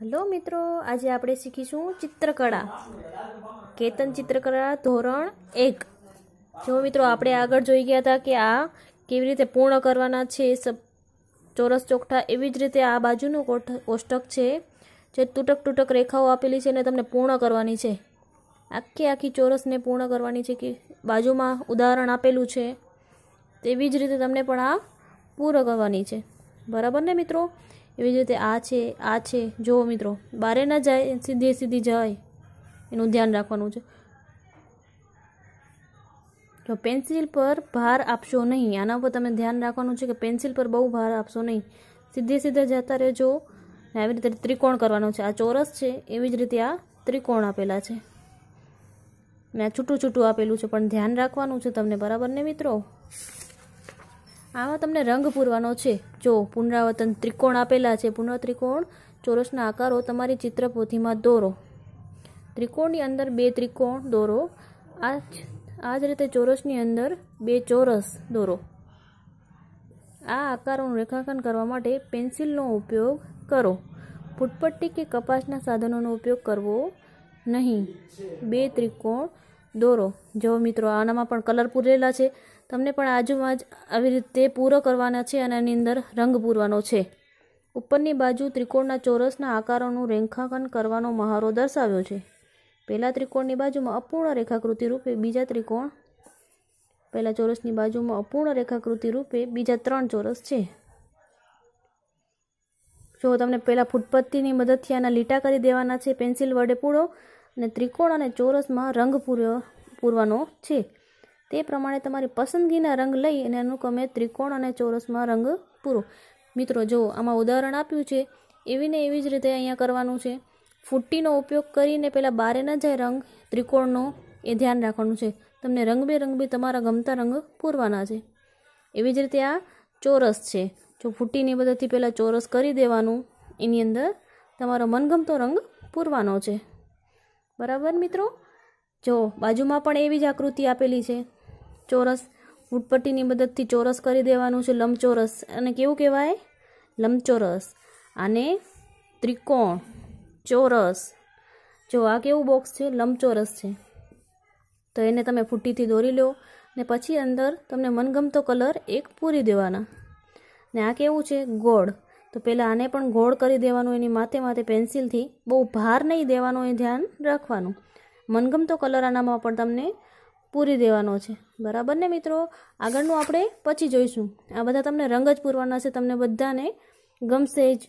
hello મિત્રો આજે આપણે શીખીશું ચિત્રકળા કેતન ચિત્રકળા ધોરણ એક જો મિત્રો આપણે આગળ જોઈ ગયા હતા કે આ કેવી રીતે પૂર્ણ કરવાના છે ચોરસ ચોકઠા એવી જ રીતે આ બાજુનું કોષ્ટક છે જે તૂટક તૂટક રેખાઓ આપેલી છે અને તમને પૂર્ણ કરવાની છે આખી આખી ચોરસને પૂર્ણ કરવાની છે કે બાજુમાં ઉદાહરણ આપેલું છે તેવી જ રીતે તમને પણ આ પૂર્ણ કરવાની છે બરાબર ને મિત્રો એવી જ રીતે આ છે આ છે જુઓ મિત્રો બારે ના જાય સીધી સીધી જાય એનું ધ્યાન રાખવાનું છે તો પેન્સિલ પર ભાર આપશો નહીં આના પર તમે ધ્યાન રાખવાનું છે કે પેન્સિલ પર બહુ ભાર આપશો નહીં સીધે સીધા જતા રહેજો આવી રીતે ત્રિકોણ કરવાનો છે આ ચોરસ છે એવી જ રીતે આ ત્રિકોણ આપેલા છે મેં છૂટું છૂટું આપેલું છે પણ ધ્યાન રાખવાનું છે તમને બરાબર ને મિત્રો આમાં તમને રંગ પૂરવાનો છે જો પુનરાવર્તન ત્રિકોણ આપેલા છે પુનઃ ચોરસના આકારો તમારી ચિત્રપોથીમાં દોરો ત્રિકોણની અંદર બે ત્રિકોણ દોરો આ આ જ રીતે ચોરસની અંદર બે ચોરસ દોરો આ આકારોનું રેખાંકન કરવા માટે પેન્સિલનો ઉપયોગ કરો ફૂટપટ્ટી કે કપાસના સાધનોનો ઉપયોગ કરવો નહીં બે ત્રિકોણ દોરો જો મિત્રો આનામાં પણ કલર પૂરેલા છે તમને પણ આજુબાજ આવી રીતે પૂરો કરવાના છે અને એની અંદર રંગ પૂરવાનો છે ઉપરની બાજુ ત્રિકોણના ચોરસના આકારોનું રેખાંકન કરવાનો મહારો દર્શાવ્યો છે પહેલાં ત્રિકોણની બાજુમાં અપૂર્ણ રેખાકૃતિ રૂપે બીજા ત્રિકોણ પહેલાં ચોરસની બાજુમાં અપૂર્ણ રેખાકૃતિ રૂપે બીજા ત્રણ ચોરસ છે જો તમને પહેલાં ફૂટપટ્ટીની મદદથી આના લીટા કરી દેવાના છે પેન્સિલ વડે પૂરો અને ત્રિકોણ અને ચોરસમાં રંગ પૂર્યો પૂરવાનો છે તે પ્રમાણે તમારી પસંદગીના રંગ લઈ અને અનુક્રમે ત્રિકોણ અને ચોરસમાં રંગ પૂરો મિત્રો જો આમાં ઉદાહરણ આપ્યું છે એવી ને એવી જ રીતે અહીંયા કરવાનું છે ફૂટીનો ઉપયોગ કરીને પહેલાં બારે ન જાય રંગ ત્રિકોણનો એ ધ્યાન રાખવાનું છે તમને રંગબેરંગબી તમારા ગમતા રંગ પૂરવાના છે એવી જ રીતે આ ચોરસ છે જો ફૂટીની મદદથી પહેલાં ચોરસ કરી દેવાનું એની અંદર તમારો મનગમતો રંગ પૂરવાનો છે બરાબર મિત્રો જો બાજુમાં પણ એવી જ આકૃતિ આપેલી છે ચોરસ ફૂટપટ્ટીની મદદથી ચોરસ કરી દેવાનું છે લંબચોરસ અને કેવું કહેવાય લંબચોરસ આને ત્રિકોણ ચોરસ જો આ કેવું બોક્સ છે લંબચોરસ છે તો એને તમે ફૂટીથી દોરી લો ને પછી અંદર તમને મનગમતો કલર એક પૂરી દેવાના ને આ કેવું છે ગોળ તો પહેલાં આને પણ ગોળ કરી દેવાનું એની માથે માથે પેન્સિલથી બહુ ભાર નહીં દેવાનો એ ધ્યાન રાખવાનું મનગમતો કલર આનામાં પણ તમને પૂરી દેવાનો છે બરાબર ને મિત્રો આગળનું આપણે પછી જોઈશું આ બધા તમને રંગ જ પૂરવાના છે તમને બધાને ગમશે જ